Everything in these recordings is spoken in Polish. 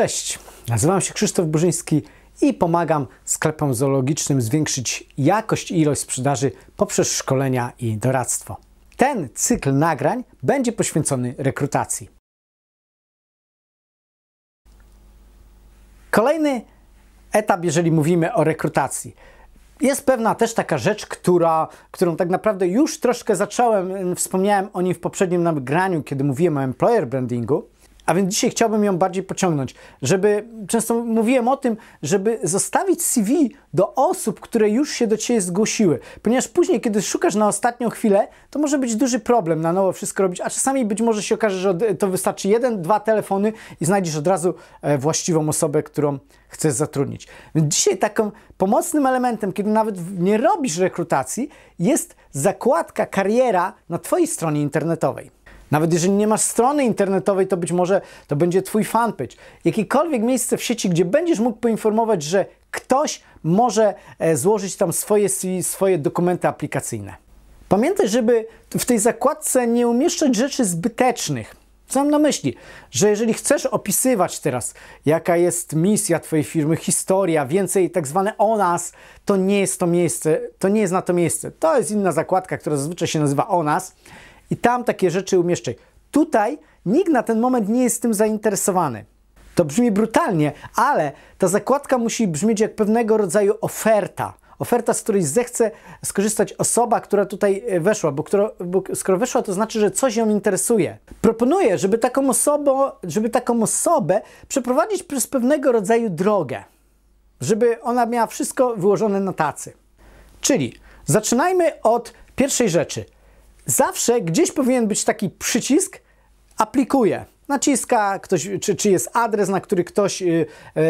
Cześć, nazywam się Krzysztof Burzyński i pomagam sklepom zoologicznym zwiększyć jakość i ilość sprzedaży poprzez szkolenia i doradztwo. Ten cykl nagrań będzie poświęcony rekrutacji. Kolejny etap, jeżeli mówimy o rekrutacji. Jest pewna też taka rzecz, która, którą tak naprawdę już troszkę zacząłem, wspomniałem o niej w poprzednim nagraniu, kiedy mówiłem o employer brandingu a więc dzisiaj chciałbym ją bardziej pociągnąć, żeby, często mówiłem o tym, żeby zostawić CV do osób, które już się do Ciebie zgłosiły, ponieważ później, kiedy szukasz na ostatnią chwilę, to może być duży problem na nowo wszystko robić, a czasami być może się okaże, że to wystarczy jeden, dwa telefony i znajdziesz od razu e, właściwą osobę, którą chcesz zatrudnić. Więc dzisiaj takim pomocnym elementem, kiedy nawet nie robisz rekrutacji, jest zakładka kariera na Twojej stronie internetowej. Nawet jeżeli nie masz strony internetowej, to być może to będzie Twój fanpage. Jakiekolwiek miejsce w sieci, gdzie będziesz mógł poinformować, że ktoś może e, złożyć tam swoje, swoje dokumenty aplikacyjne. Pamiętaj, żeby w tej zakładce nie umieszczać rzeczy zbytecznych. Co mam na myśli? Że jeżeli chcesz opisywać teraz, jaka jest misja Twojej firmy, historia, więcej tak zwane o nas, to nie jest to miejsce, to nie jest na to miejsce. To jest inna zakładka, która zazwyczaj się nazywa o nas i tam takie rzeczy umieszczaj. Tutaj nikt na ten moment nie jest tym zainteresowany. To brzmi brutalnie, ale ta zakładka musi brzmieć jak pewnego rodzaju oferta. Oferta, z której zechce skorzystać osoba, która tutaj e, weszła, bo, która, bo skoro weszła, to znaczy, że coś ją interesuje. Proponuję, żeby taką, żeby taką osobę przeprowadzić przez pewnego rodzaju drogę, żeby ona miała wszystko wyłożone na tacy. Czyli zaczynajmy od pierwszej rzeczy – zawsze gdzieś powinien być taki przycisk aplikuje. Naciska, ktoś, czy, czy jest adres, na który ktoś y, y,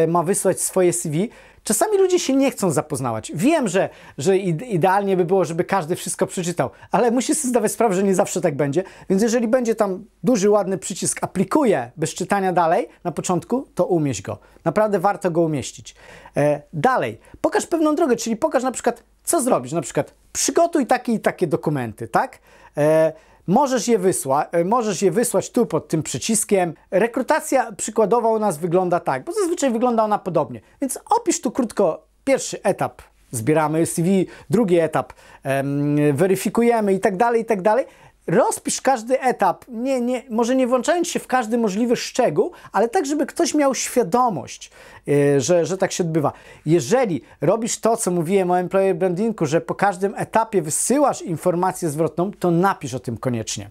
ma wysłać swoje CV. Czasami ludzie się nie chcą zapoznawać. Wiem, że, że idealnie by było, żeby każdy wszystko przeczytał, ale musisz sobie zdawać sprawę, że nie zawsze tak będzie. Więc jeżeli będzie tam duży, ładny przycisk aplikuję bez czytania dalej na początku, to umieść go. Naprawdę warto go umieścić. E, dalej, pokaż pewną drogę, czyli pokaż na przykład co zrobić? Na przykład przygotuj takie i takie dokumenty, tak? E, możesz, je wysła- e, możesz je wysłać tu pod tym przyciskiem. Rekrutacja przykładowa u nas wygląda tak, bo zazwyczaj wygląda ona podobnie. Więc opisz tu krótko pierwszy etap zbieramy CV, drugi etap em, weryfikujemy i tak dalej, i tak dalej rozpisz każdy etap, nie, nie, może nie włączając się w każdy możliwy szczegół, ale tak, żeby ktoś miał świadomość, yy, że, że tak się odbywa. Jeżeli robisz to, co mówiłem o employer brandingu, że po każdym etapie wysyłasz informację zwrotną, to napisz o tym koniecznie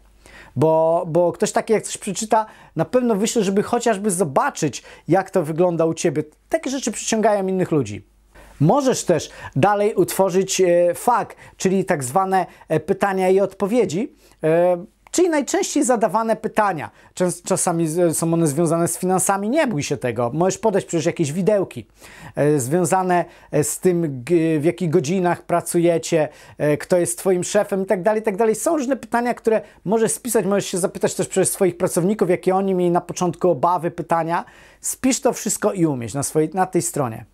bo, bo ktoś taki jak coś przeczyta, na pewno wyśle, żeby chociażby zobaczyć, jak to wygląda u Ciebie. Takie rzeczy przyciągają innych ludzi. Możesz też dalej utworzyć e, FAQ, czyli tak zwane e, pytania i odpowiedzi e, czyli najczęściej zadawane pytania. czasami są one związane z finansami, nie bój się tego. Możesz podać przecież jakieś widełki związane z tym, w jakich godzinach pracujecie, kto jest Twoim szefem itd., tak itd. Tak są różne pytania, które możesz spisać, możesz się zapytać też przez swoich pracowników, jakie oni mieli na początku obawy, pytania. Spisz to wszystko i umieść na, swojej, na tej stronie.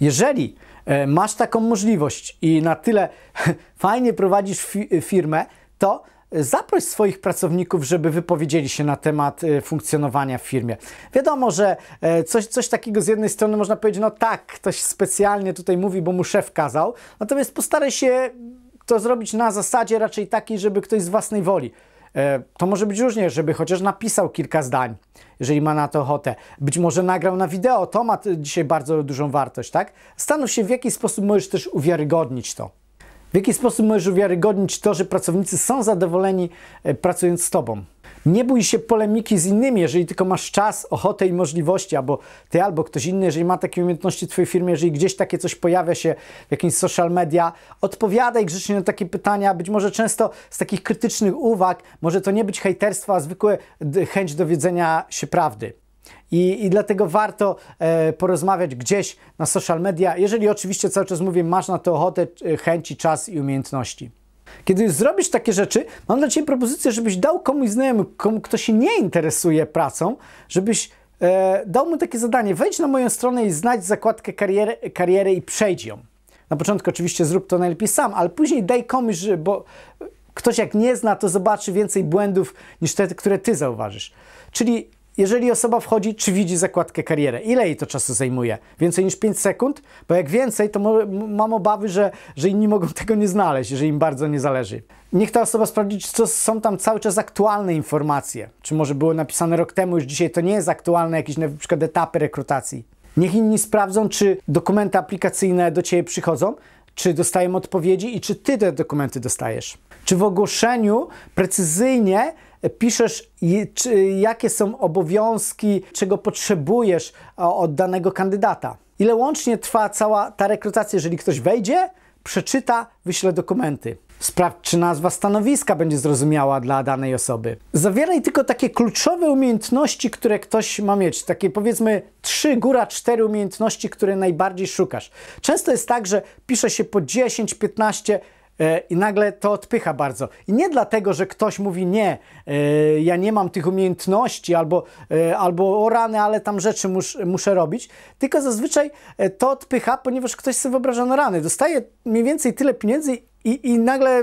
Jeżeli e, masz taką możliwość i na tyle fajnie prowadzisz e, firmę, to e, zaproś swoich pracowników, żeby wypowiedzieli się na temat funkcjonowania w firmie. Wiadomo, że coś, coś takiego z jednej strony można powiedzieć, no tak, ktoś specjalnie tutaj mówi, bo mu szef kazał, natomiast postaraj się to zrobić na zasadzie raczej takiej, żeby ktoś z własnej woli E, to może być różnie, żeby chociaż napisał kilka zdań, jeżeli ma na to ochotę. Być może nagrał na wideo, to ma dzisiaj bardzo dużą wartość, tak? Stanów się, w jaki sposób możesz też uwiarygodnić to. W jaki sposób możesz uwiarygodnić to, że pracownicy są zadowoleni e, pracując z Tobą. Nie bój się polemiki z innymi, jeżeli tylko masz czas, ochotę i możliwości, albo ty, albo ktoś inny, jeżeli ma takie umiejętności w Twojej firmie, jeżeli gdzieś takie coś pojawia się w jakimś social media, odpowiadaj grzecznie na takie pytania, być może często z takich krytycznych uwag, może to nie być hejterstwo, a zwykłe chęć dowiedzenia się prawdy. I, I, dlatego warto e, porozmawiać gdzieś na social media, jeżeli oczywiście cały czas mówię, masz na to ochotę, e, chęci, czas i umiejętności. Kiedy zrobisz takie rzeczy, mam dla Ciebie propozycję, żebyś dał komuś znajomym, komu, kto się nie interesuje pracą, żebyś e, dał mu takie zadanie. Wejdź na moją stronę i znajdź zakładkę kariery, kariery i przejdź ją. Na początku oczywiście zrób to najlepiej sam, ale później daj komuś, bo ktoś jak nie zna, to zobaczy więcej błędów niż te, które Ty zauważysz. Czyli jeżeli osoba wchodzi, czy widzi zakładkę karierę. Ile jej to czasu zajmuje? Więcej niż 5 sekund? Bo jak więcej, to mam obawy, że, że inni mogą tego nie znaleźć, jeżeli im bardzo nie zależy. Niech ta osoba sprawdzi, czy są tam cały czas aktualne informacje. Czy może było napisane rok temu, już dzisiaj to nie jest aktualne, jakieś na przykład etapy rekrutacji. Niech inni sprawdzą, czy dokumenty aplikacyjne do Ciebie przychodzą, czy dostajemy odpowiedzi i czy ty te dokumenty dostajesz. Czy w ogłoszeniu precyzyjnie piszesz, jakie są obowiązki, czego potrzebujesz od danego kandydata. Ile łącznie trwa cała ta rekrutacja, jeżeli ktoś wejdzie, przeczyta, wyśle dokumenty. Sprawdź, czy nazwa stanowiska będzie zrozumiała dla danej osoby. Zawieraj tylko takie kluczowe umiejętności, które ktoś ma mieć. Takie powiedzmy trzy, góra cztery umiejętności, które najbardziej szukasz. Często jest tak, że pisze się po 10, 15 e, i nagle to odpycha bardzo. I nie dlatego, że ktoś mówi nie, e, ja nie mam tych umiejętności, albo, e, albo o rany, ale tam rzeczy mus, muszę robić, tylko zazwyczaj to odpycha, ponieważ ktoś sobie wyobraża na no rany. Dostaje mniej więcej tyle pieniędzy i, I, nagle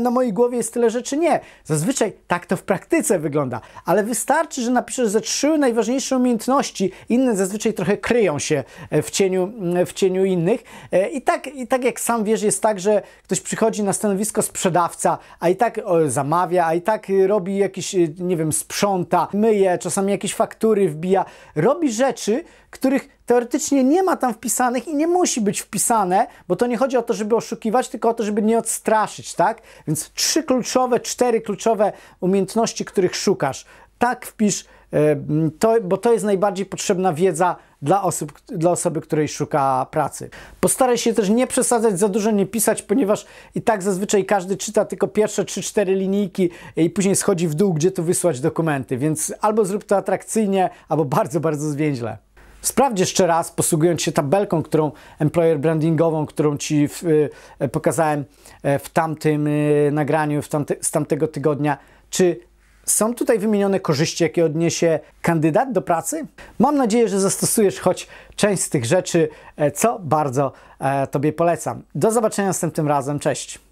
na mojej głowie jest tyle rzeczy. Nie. Zazwyczaj tak to w praktyce wygląda, ale wystarczy, że napiszesz ze trzy najważniejsze umiejętności. Inne zazwyczaj trochę kryją się e, w cieniu, w cieniu innych. E, I tak, I tak jak sam wiesz, jest tak, że ktoś przychodzi na stanowisko sprzedawca, a i tak o, zamawia, a i tak y, robi jakieś, y, nie wiem, sprząta, myje, czasami jakieś faktury wbija. Robi rzeczy, których teoretycznie nie ma tam wpisanych i nie musi być wpisane, bo to nie chodzi o to, żeby oszukiwać, tylko o to, żeby nie odstraszyć, tak? Więc trzy kluczowe, cztery kluczowe umiejętności, których szukasz. Tak wpisz, e, to, bo to jest najbardziej potrzebna wiedza dla, osób, dla osoby, której szuka pracy. Postaraj się też nie przesadzać za dużo, nie pisać, ponieważ i tak zazwyczaj każdy czyta tylko pierwsze 3-4 linijki i później schodzi w dół, gdzie tu wysłać dokumenty. Więc albo zrób to atrakcyjnie, albo bardzo, bardzo zwięźle. Sprawdź jeszcze raz, posługując się tabelką, którą employer brandingową, którą Ci w, y, e, pokazałem e, w tamtym y, nagraniu w tamte, z tamtego tygodnia, czy są tutaj wymienione korzyści, jakie odniesie kandydat do pracy? Mam nadzieję, że zastosujesz choć część z tych rzeczy, e, co bardzo Tobie polecam. Do zobaczenia następnym razem. Cześć.